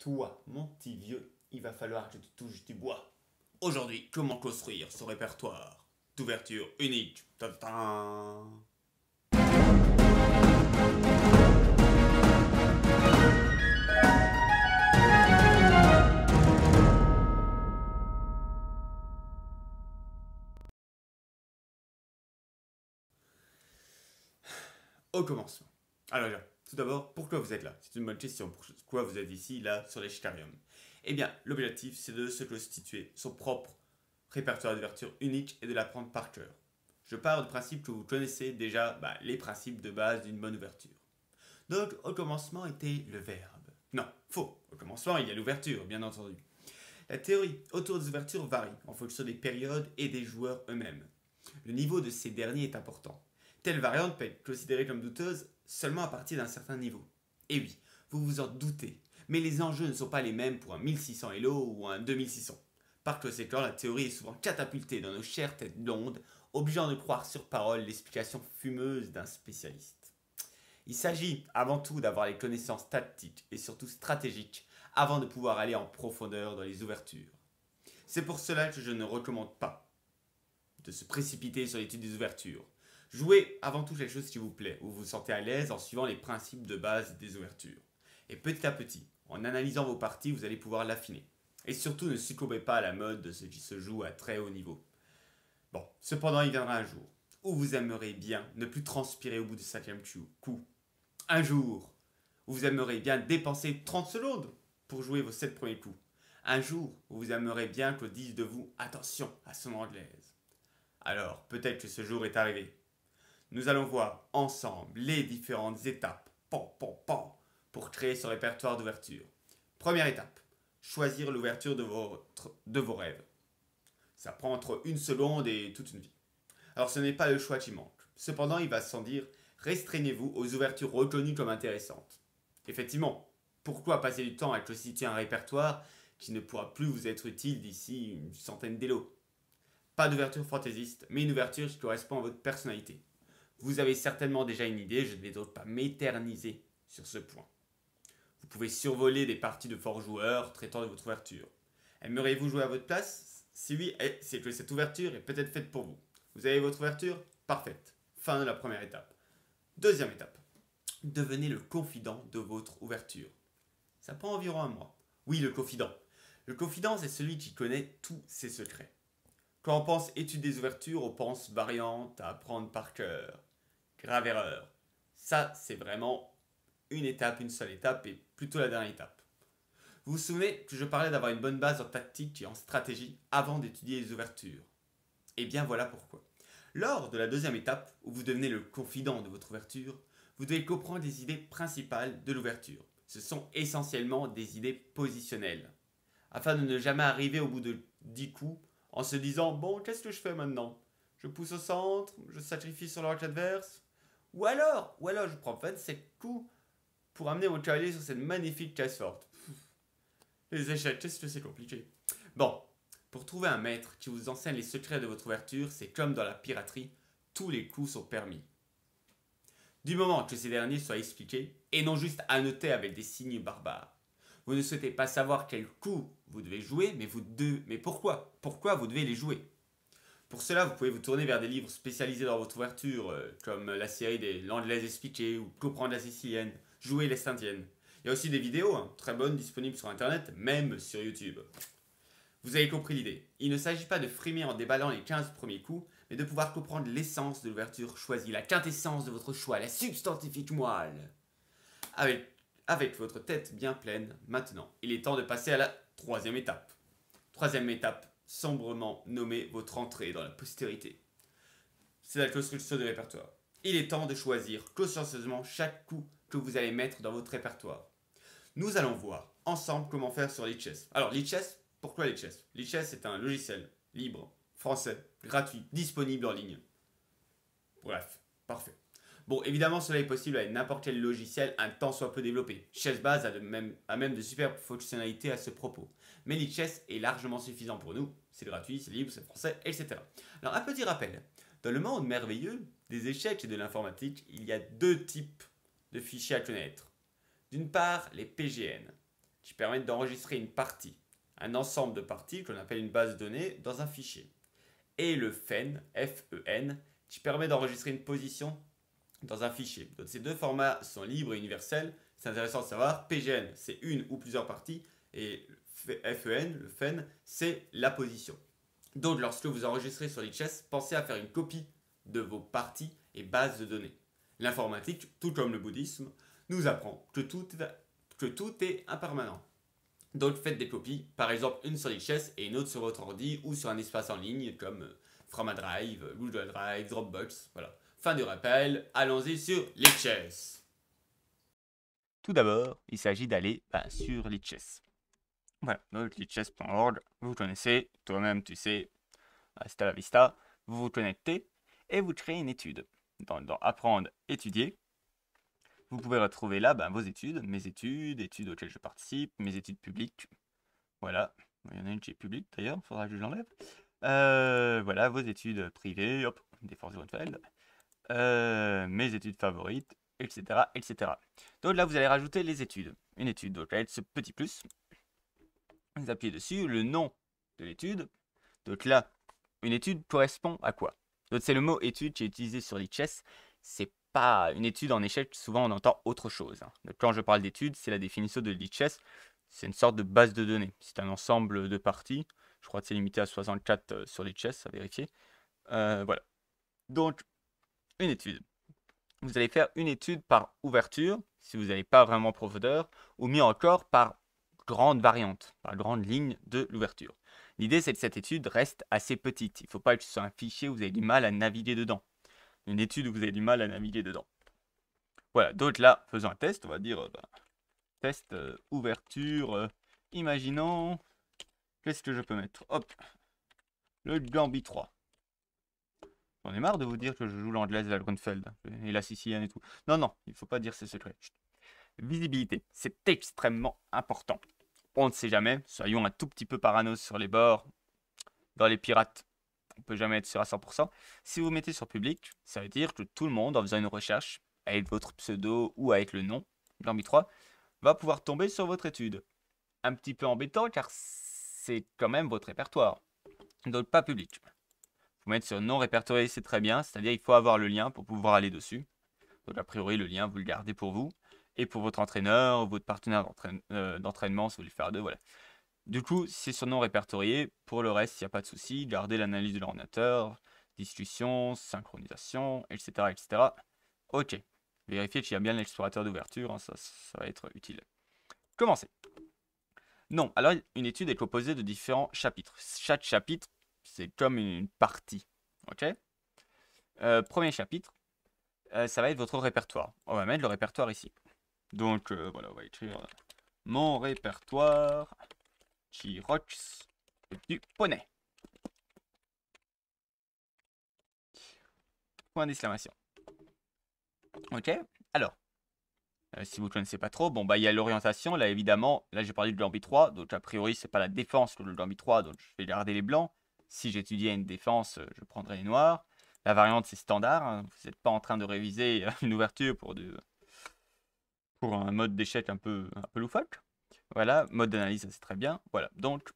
Toi, mon petit vieux, il va falloir que tu touches du bois. Aujourd'hui, comment construire ce répertoire d'ouverture unique Ta Au commencement. Alors, tout d'abord, pourquoi vous êtes là C'est une bonne question. Pourquoi vous êtes ici, là, sur l'échitarium Eh bien, l'objectif, c'est de se constituer son propre répertoire d'ouverture unique et de l'apprendre par cœur. Je pars du principe que vous connaissez déjà bah, les principes de base d'une bonne ouverture. Donc, au commencement était le verbe. Non, faux. Au commencement, il y a l'ouverture, bien entendu. La théorie autour des ouvertures varie en fonction des périodes et des joueurs eux-mêmes. Le niveau de ces derniers est important. Telle variante peut être considérée comme douteuse seulement à partir d'un certain niveau. Et eh oui, vous vous en doutez, mais les enjeux ne sont pas les mêmes pour un 1600 Elo ou un 2600. Par conséquent, la théorie est souvent catapultée dans nos chères têtes blondes, obligeant de croire sur parole l'explication fumeuse d'un spécialiste. Il s'agit avant tout d'avoir les connaissances tactiques et surtout stratégiques avant de pouvoir aller en profondeur dans les ouvertures. C'est pour cela que je ne recommande pas de se précipiter sur l'étude des ouvertures, Jouez avant tout quelque chose qui vous plaît, où vous vous sentez à l'aise en suivant les principes de base des ouvertures. Et petit à petit, en analysant vos parties, vous allez pouvoir l'affiner. Et surtout, ne succombez pas à la mode de ce qui se joue à très haut niveau. Bon, cependant, il viendra un jour où vous aimerez bien ne plus transpirer au bout du cinquième coup. Un jour où vous aimerez bien dépenser 30 secondes pour jouer vos 7 premiers coups. Un jour où vous aimerez bien que dise de vous attention à son anglaise. Alors, peut-être que ce jour est arrivé. Nous allons voir ensemble les différentes étapes pour créer ce répertoire d'ouverture. Première étape, choisir l'ouverture de, vos rêves. Ça prend entre une seconde et toute une vie. Alors ce n'est pas le choix qui manque. Cependant, il va sans dire, restreignez-vous aux ouvertures reconnues comme intéressantes. Effectivement, pourquoi passer du temps à constituer un répertoire qui ne pourra plus vous être utile d'ici une centaine d'élos Pas d'ouverture fantaisiste, mais une ouverture qui correspond à votre personnalité. Vous avez certainement déjà une idée, je ne vais donc pas m'éterniser sur ce point. Vous pouvez survoler des parties de forts joueurs traitant de votre ouverture. Aimeriez-vous jouer à votre place Si oui, eh, c'est que cette ouverture est peut-être faite pour vous. Vous avez votre ouverture Parfaite. Fin de la première étape. Deuxième étape. Devenez le confident de votre ouverture. Ça prend environ un mois. Oui, le confident. Le confident, c'est celui qui connaît tous ses secrets. Quand on pense étude des ouvertures, on pense variante à apprendre par cœur, Grave erreur. Ça, c'est vraiment une étape, une seule étape, et plutôt la dernière étape. Vous vous souvenez que je parlais d'avoir une bonne base en tactique et en stratégie avant d'étudier les ouvertures Eh bien voilà pourquoi. Lors de la deuxième étape, où vous devenez le confident de votre ouverture, vous devez comprendre les idées principales de l'ouverture. Ce sont essentiellement des idées positionnelles. Afin de ne jamais arriver au bout de 10 coups en se disant Bon, qu'est-ce que je fais maintenant Je pousse au centre, je sacrifie sur l'arc adverse ou alors, ou alors je prends 27 coups pour amener mon cavalier sur cette magnifique casse forte. Les échecs, c'est compliqué. Bon, pour trouver un maître qui vous enseigne les secrets de votre ouverture, c'est comme dans la piraterie, tous les coups sont permis. Du moment que ces derniers soient expliqués et non juste annotés avec des signes barbares. Vous ne souhaitez pas savoir quel coup vous devez jouer, mais, vous deux, mais pourquoi Pourquoi vous devez les jouer pour cela, vous pouvez vous tourner vers des livres spécialisés dans votre ouverture, euh, comme la série des L'Anglaise expliquée ou Comprendre la Sicilienne, Jouer l'Est indienne. Il y a aussi des vidéos, hein, très bonnes, disponibles sur Internet, même sur YouTube. Vous avez compris l'idée. Il ne s'agit pas de frimer en déballant les 15 premiers coups, mais de pouvoir comprendre l'essence de l'ouverture choisie, la quintessence de votre choix, la substantifique moelle. avec votre tête bien pleine, maintenant, il est temps de passer à la troisième étape. Troisième étape, sombrement nommer votre entrée dans la postérité. C'est la construction du répertoire. Il est temps de choisir consciencieusement chaque coup que vous allez mettre dans votre répertoire. Nous allons voir ensemble comment faire sur Lichess. Alors Lichess, pourquoi Lichess Lichess est un logiciel libre, français, gratuit, disponible en ligne. Bref, parfait. Bon, évidemment, cela est possible avec n'importe quel logiciel un temps soit peu développé. ChessBase a, même, de superbes fonctionnalités à ce propos. Mais Chess est largement suffisant pour nous. C'est gratuit, c'est libre, c'est français, etc. Alors, un petit rappel. Dans le monde merveilleux des échecs et de l'informatique, il y a deux types de fichiers à connaître. D'une part, les PGN, qui permettent d'enregistrer une partie, un ensemble de parties qu'on appelle une base de données, dans un fichier. Et le FEN, F -E, e qui permet d'enregistrer une position dans un fichier. Donc, ces deux formats sont libres et universels. C'est intéressant de savoir. PGN, c'est une ou plusieurs parties. Et FEN, le FEN, c'est la position. Donc, lorsque vous enregistrez sur l'ITCHESS, pensez à faire une copie de vos parties et bases de données. L'informatique, tout comme le bouddhisme, nous apprend que tout, que tout est impermanent. Donc, faites des copies, par exemple une sur l'ITCHESS et une autre sur votre ordi ou sur un espace en ligne comme euh, Fromadrive, Google Drive, Dropbox, voilà. Fin de rappel, allons-y sur Liches. Tout d'abord, il s'agit d'aller bah, sur Liches. Voilà, donc liches.org, vous connaissez, toi-même tu sais, c'est à la vista, vous vous connectez et vous créez une étude. Dans, Apprendre, étudier, vous pouvez retrouver là bah, vos études, mes études, études auxquelles je participe, mes études publiques. Voilà, il y en a une qui est publique d'ailleurs, il faudra que je l'enlève. Euh, voilà, vos études privées, hop, des forces Grunfeld. Euh, mes études favorites, etc., etc. Donc là, vous allez rajouter les études. Une étude, donc là, ce petit plus. Vous appuyez dessus, le nom de l'étude. Donc là, une étude correspond à quoi Donc c'est le mot étude qui est utilisé sur Ce C'est pas une étude en échec, souvent on entend autre chose. Hein. quand je parle d'étude, c'est la définition de l'ITCHES. C'est une sorte de base de données. C'est un ensemble de parties. Je crois que c'est limité à 64 euh, sur l'ITCHES, à vérifier. Euh, voilà. Donc, une étude. Vous allez faire une étude par ouverture, si vous n'avez pas vraiment profondeur, ou mieux encore par grande variante, par grande ligne de l'ouverture. L'idée, c'est que cette étude reste assez petite. Il ne faut pas que ce soit un fichier où vous avez du mal à naviguer dedans. Une étude où vous avez du mal à naviguer dedans. Voilà, d'autres là, faisons un test, on va dire euh, bah, test euh, ouverture. Euh, imaginons, qu'est-ce que je peux mettre Hop, le Gambit 3. On est marre de vous dire que je joue l'anglaise à et la sicilienne et tout. Non, non, il ne faut pas dire ces secrets. Visibilité, c'est extrêmement important. On ne sait jamais, soyons un tout petit peu parano sur les bords, dans les pirates. On ne peut jamais être sûr à 100%. Si vous mettez sur public, ça veut dire que tout le monde, en faisant une recherche, avec votre pseudo ou avec le nom, Gambit 3, va pouvoir tomber sur votre étude. Un petit peu embêtant car c'est quand même votre répertoire, donc pas public mettre sur non répertorié, c'est très bien, c'est-à-dire il faut avoir le lien pour pouvoir aller dessus. Donc a priori, le lien, vous le gardez pour vous et pour votre entraîneur, ou votre partenaire euh, d'entraînement, si vous voulez faire deux, voilà. Du coup, si c'est sur non répertorié, pour le reste, il n'y a pas de souci, gardez l'analyse de l'ordinateur, discussion, synchronisation, etc., etc. Ok, vérifiez qu'il y a bien l'explorateur d'ouverture, hein, ça, ça va être utile. Commencez. Non, alors une étude est composée de différents chapitres. Chaque chapitre c'est comme une partie. Ok euh, Premier chapitre, euh, ça va être votre répertoire. On va mettre le répertoire ici. Donc euh, voilà, on va écrire mon répertoire Chirox du poney. Point d'exclamation. Ok Alors, si vous ne connaissez pas trop, bon bah il y a l'orientation, là évidemment, là j'ai parlé de Gambit 3, donc a priori c'est pas la défense que le Gambit 3, donc je vais garder les blancs si j'étudiais une défense, euh, je prendrais les noirs. La variante, c'est standard. Hein. Vous n'êtes pas en train de réviser euh, une ouverture pour, pour un mode d'échec un peu, un peu loufoque. Voilà, mode d'analyse, c'est très bien. Voilà, donc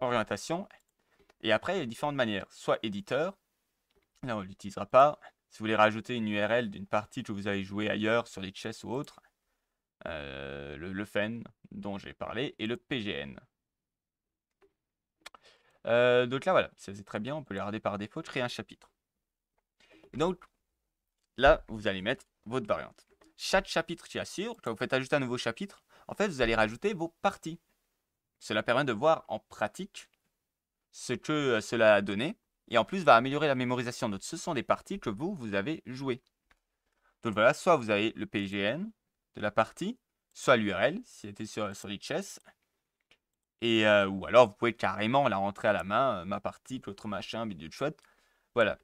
orientation. Et après, il y a différentes manières. Soit éditeur, là on ne l'utilisera pas. Si vous voulez rajouter une URL d'une partie que vous avez jouée ailleurs, sur les chess ou autre, euh, le FEN dont j'ai parlé, et le PGN. Euh, donc là, voilà, ça très bien, on peut les regarder par défaut, créer un chapitre. donc, là, vous allez mettre votre variante. Chaque chapitre qui assure, quand vous faites ajouter un nouveau chapitre, en fait, vous allez rajouter vos parties. Cela permet de voir en pratique ce que euh, cela a donné, et en plus va améliorer la mémorisation. Donc ce sont des parties que vous, vous avez jouées. Donc voilà, soit vous avez le PGN de la partie, soit l'URL, si c'était sur, sur lichess. Euh, ou alors, vous pouvez carrément la rentrer à la main, euh, ma partie, l'autre machin, mais de chouette. Voilà.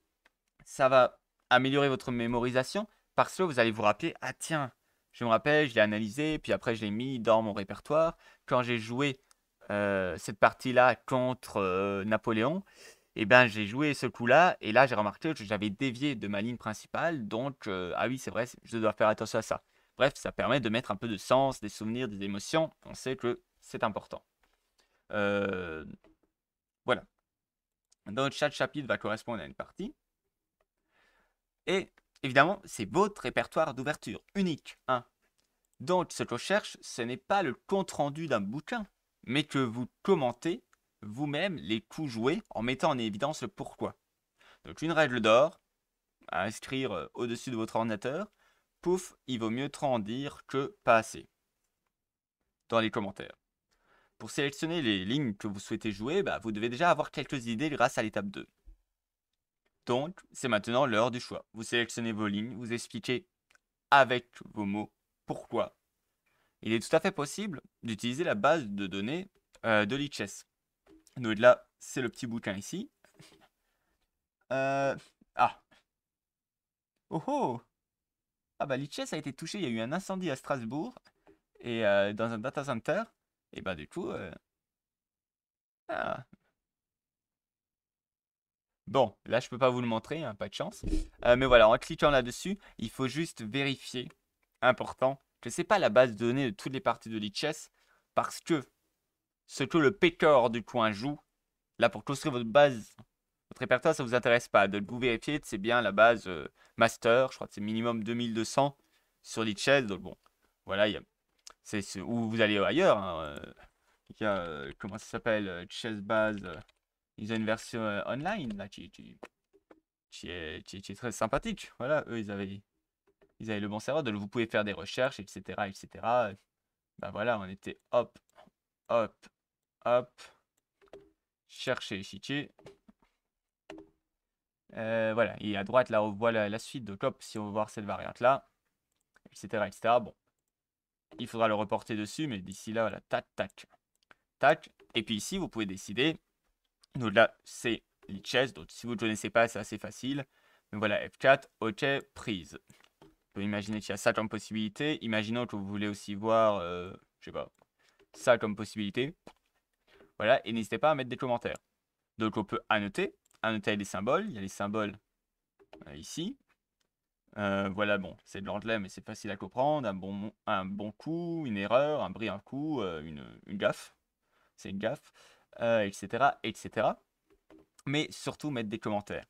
Ça va améliorer votre mémorisation parce que vous allez vous rappeler Ah, tiens, je me rappelle, je l'ai analysé, puis après, je l'ai mis dans mon répertoire. Quand j'ai joué euh, cette partie-là contre Napoléon, et eh ben, j'ai joué ce coup-là, et là, j'ai remarqué que j'avais dévié de ma ligne principale, donc, ah oui, c'est vrai, je dois faire attention à ça. Bref, ça permet de mettre un peu de sens, des souvenirs, des émotions, on sait que c'est important. Euh, voilà. Donc chaque chapitre va correspondre à une partie. Et évidemment, c'est votre répertoire d'ouverture unique. Hein. Donc ce qu'on cherche, ce n'est pas le compte-rendu d'un bouquin, mais que vous commentez vous-même les coups joués en mettant en évidence le pourquoi. Donc une règle d'or à inscrire euh, au-dessus de votre ordinateur. Pouf, il vaut mieux trop en dire que pas assez. Dans les commentaires. Pour sélectionner les lignes que vous souhaitez jouer, bah, vous devez déjà avoir quelques idées grâce à l'étape 2. Donc, c'est maintenant l'heure du choix. Vous sélectionnez vos lignes, vous expliquez avec vos mots pourquoi. Il est tout à fait possible d'utiliser la base de données euh, de l'ICHESS. Donc là, c'est le petit bouquin ici. Euh, ah. Oh oh Ah bah l'ICHESS a été touché, il y a eu un incendie à Strasbourg et euh, dans un data center. Et bah du coup... Euh, ah. Bon, là je peux pas vous le montrer, hein, pas de chance. Euh, mais voilà, en cliquant là-dessus, il faut juste vérifier, important, que c'est pas la base de données de toutes les parties de l'IHS, parce que ce que le pécor du coin joue, là pour construire votre base, votre répertoire, ça vous intéresse pas. De vous vérifier, c'est bien la base euh, master, je crois que c'est minimum 2200 sur l'IHS, donc bon, voilà, il y a c'est où vous allez ailleurs. Hein, euh, il y a, euh, comment ça s'appelle euh, base Ils ont une version online là qui, est, très sympathique. Voilà, eux ils avaient, ils avaient le bon serveur. Donc vous pouvez faire des recherches, etc. etc. Ben voilà, on était hop, hop, hop. Chercher ici voilà, et à droite là on voit la, la suite. de hop, si on veut voir cette variante là, etc. etc. Bon, il faudra le reporter dessus, mais d'ici là, voilà, tac, tac, tac. Et puis ici, vous pouvez décider. Donc là, c'est les Donc si vous ne connaissez pas, c'est assez facile. Mais voilà, F4, OK, prise. Vous imaginer qu'il y a ça comme possibilité. Imaginons que vous voulez aussi voir, euh, je sais pas, ça comme possibilité. Voilà, et n'hésitez pas à mettre des commentaires. Donc on peut annoter, annoter les symboles. Il y a les symboles euh, ici, euh, voilà, bon, c'est de l'anglais, mais c'est facile à comprendre. Un bon, un bon coup, une erreur, un brillant un coup, euh, une, gaffe, c'est une gaffe, etc., euh, etc. Mais surtout, mettre des commentaires.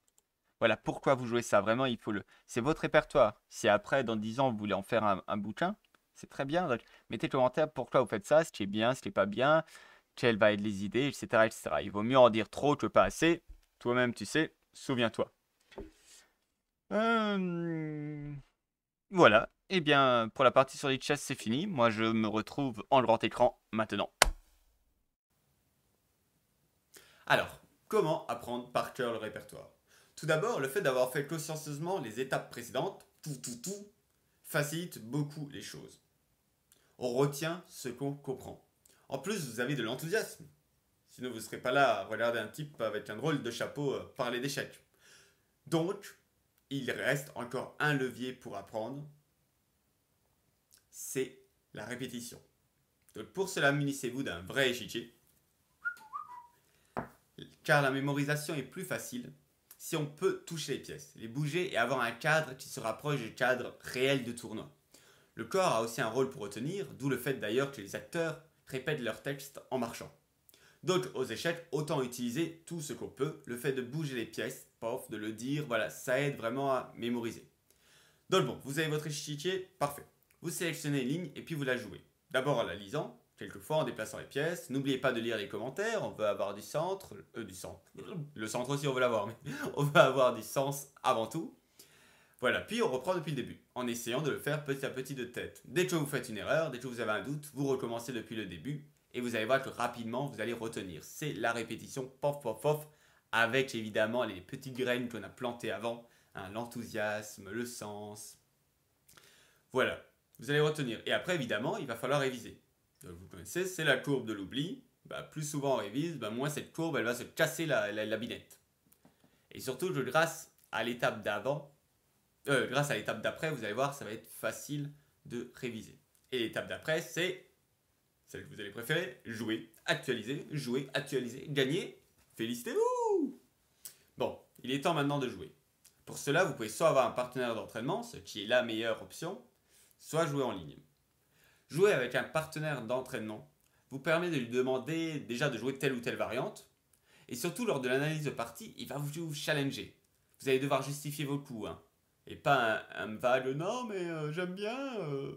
Voilà, pourquoi vous jouez ça Vraiment, il faut le. C'est votre répertoire. Si après, dans 10 ans, vous voulez en faire un, bouquin, c'est très bien. Donc, mettez des commentaires pourquoi vous faites ça, ce qui est bien, ce qui n'est pas bien, quelles va être les idées, etc., etc. Il vaut mieux en dire trop que pas assez. Toi-même, tu sais, souviens-toi. Euh, voilà. et eh bien, pour la partie sur les chess, c'est fini. Moi, je me retrouve en grand écran maintenant. Alors, comment apprendre par cœur le répertoire Tout d'abord, le fait d'avoir fait consciencieusement les étapes précédentes, tout, tout, tout, facilite beaucoup les choses. On retient ce qu'on comprend. En plus, vous avez de l'enthousiasme. Sinon, vous ne serez pas là à regarder un type avec un drôle de chapeau euh, parler d'échecs. Donc, il reste encore un levier pour apprendre, c'est la répétition. Donc pour cela, munissez-vous d'un vrai échiquier, car la mémorisation est plus facile si on peut toucher les pièces, les bouger et avoir un cadre qui se rapproche du cadre réel de tournoi. Le corps a aussi un rôle pour retenir, d'où le fait d'ailleurs que les acteurs répètent leur texte en marchant. Donc aux échecs, autant utiliser tout ce qu'on peut, le fait de bouger les pièces de le dire, voilà, ça aide vraiment à mémoriser. Donc bon, vous avez votre échiquier, parfait. Vous sélectionnez une ligne et puis vous la jouez. D'abord en la lisant, quelquefois en déplaçant les pièces. N'oubliez pas de lire les commentaires, on veut avoir du centre, euh, du centre. Le centre aussi on veut l'avoir, mais on veut avoir du sens avant tout. Voilà, puis on reprend depuis le début, en essayant de le faire petit à petit de tête. Dès que vous faites une erreur, dès que vous avez un doute, vous recommencez depuis le début, et vous allez voir que rapidement, vous allez retenir. C'est la répétition, pof, pof, pof, avec évidemment les petites graines qu'on a plantées avant, hein, l'enthousiasme, le sens. Voilà, vous allez retenir. Et après, évidemment, il va falloir réviser. vous connaissez, c'est la courbe de l'oubli. Bah, plus souvent on révise, bah, moins cette courbe, elle va se casser la, binette. Et surtout, grâce à l'étape d'avant, euh, grâce à l'étape d'après, vous allez voir, ça va être facile de réviser. Et l'étape d'après, c'est celle que vous allez préférer, jouer, actualiser, jouer, actualiser, gagner, félicitez-vous il est temps maintenant de jouer. Pour cela, vous pouvez soit avoir un partenaire d'entraînement, ce qui est la meilleure option, soit jouer en ligne. Jouer avec un partenaire d'entraînement vous permet de lui demander déjà de jouer telle ou telle variante, et surtout lors de l'analyse de partie, il va vous challenger. Vous allez devoir justifier vos coups, hein. et pas un, vague non mais euh, j'aime bien. Euh.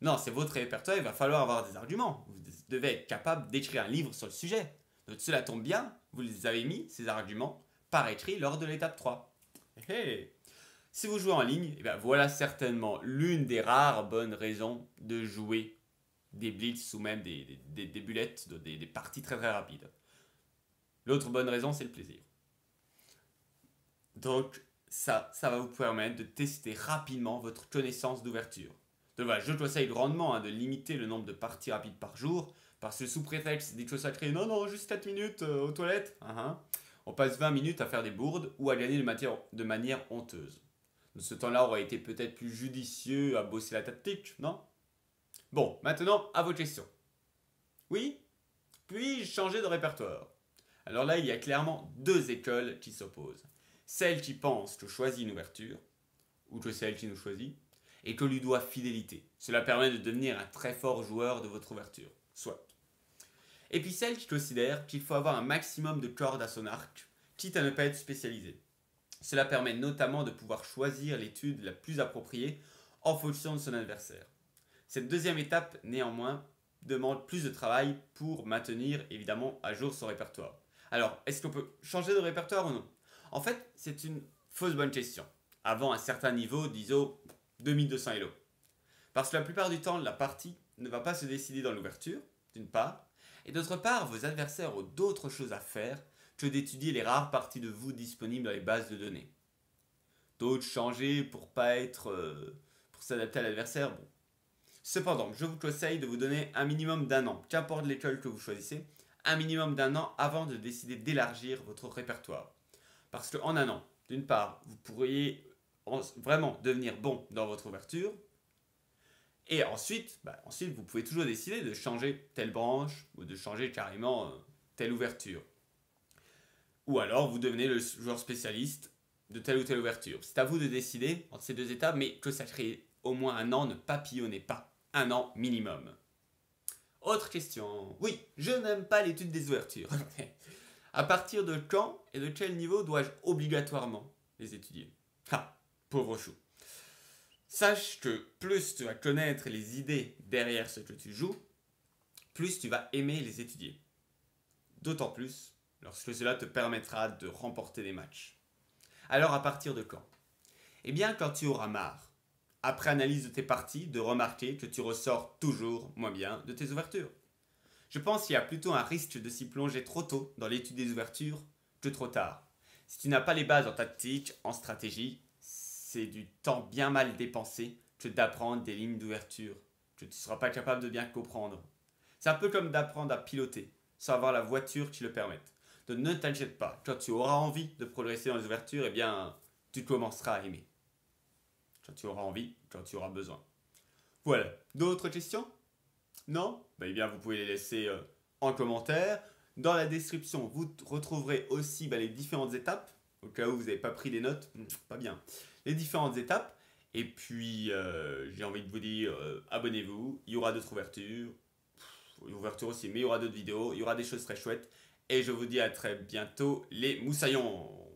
Non, c'est votre répertoire, il va falloir avoir des arguments. Vous devez être capable d'écrire un livre sur le sujet. Donc cela tombe bien, vous les avez mis, ces arguments, par écrit lors de l'étape 3. Eh, eh. si vous jouez en ligne, eh ben, voilà certainement l'une des rares bonnes raisons de jouer des blitz ou même des, des, des, parties très très rapides. L'autre bonne raison, c'est le plaisir. Donc ça, ça va vous permettre de tester rapidement votre connaissance d'ouverture. Donc voilà, je conseille grandement hein, de limiter le nombre de parties rapides par jour, parce que sous prétexte des choses sacrées, non non juste 4 minutes euh, aux toilettes, hein, hein on passe 20 minutes à faire des bourdes ou à gagner de, de manière honteuse. Ce temps-là aurait été peut-être plus judicieux à bosser la tactique, non Bon, maintenant à vos questions. Oui Puis-je changer de répertoire Alors là, il y a clairement deux écoles qui s'opposent. Celle qui pense que choisit une ouverture, ou que celle qui nous choisit, et que lui doit fidélité. Cela permet de devenir un très fort joueur de votre ouverture. Soit. Et puis celle qui considère qu'il faut avoir un maximum de cordes à son arc, quitte à ne pas être spécialisé. Cela permet notamment de pouvoir choisir l'étude la plus appropriée en fonction de son adversaire. Cette deuxième étape, néanmoins, demande plus de travail pour maintenir évidemment à jour son répertoire. Alors, est-ce qu'on peut changer de répertoire ou non En fait, c'est une fausse bonne question. Avant un certain niveau d'ISO 2200 Elo. Parce que la plupart du temps, la partie ne va pas se décider dans l'ouverture, d'une part, et d'autre part, vos adversaires ont d'autres choses à faire que d'étudier les rares parties de vous disponibles dans les bases de données. D'autres changer pour pas être euh, pour s'adapter à l'adversaire, bon. Cependant, je vous conseille de vous donner un minimum d'un an, qu'importe l'école que vous choisissez, un minimum d'un an avant de décider d'élargir votre répertoire. Parce qu'en un an, d'une part, vous pourriez vraiment devenir bon dans votre ouverture, et ensuite, bah, ensuite, vous pouvez toujours décider de changer telle branche ou de changer carrément euh, telle ouverture. Ou alors, vous devenez le joueur spécialiste de telle ou telle ouverture. C'est à vous de décider entre ces deux étapes, mais que ça crée au moins un an, ne papillonnez pas. Un an minimum. Autre question. Oui, je n'aime pas l'étude des ouvertures. à partir de quand et de quel niveau dois-je obligatoirement les étudier Ah, pauvre chou. Sache que plus tu vas connaître les idées derrière ce que tu joues, plus tu vas aimer les étudier. D'autant plus lorsque cela te permettra de remporter des matchs. Alors à partir de quand Eh bien quand tu auras marre, après analyse de tes parties, de remarquer que tu ressors toujours moins bien de tes ouvertures. Je pense qu'il y a plutôt un risque de s'y plonger trop tôt dans l'étude des ouvertures que trop tard, si tu n'as pas les bases en tactique, en stratégie c'est du temps bien mal dépensé que d'apprendre des lignes d'ouverture que tu ne seras pas capable de bien comprendre. C'est un peu comme d'apprendre à piloter sans avoir la voiture qui le permette. Donc ne t'inquiète pas, quand tu auras envie de progresser dans les ouvertures, eh bien, tu commenceras à aimer. Quand tu auras envie, quand tu auras besoin. Voilà. D'autres questions Non ben, Eh bien, vous pouvez les laisser euh, en commentaire. Dans la description, vous retrouverez aussi ben, les différentes étapes, au cas où vous n'avez pas pris des notes. Hmm, pas bien les différentes étapes. Et puis, euh, j'ai envie de vous dire, euh, abonnez-vous, il y aura d'autres ouvertures, ouverture aussi, mais il y aura d'autres vidéos, il y aura des choses très chouettes. Et je vous dis à très bientôt, les moussaillons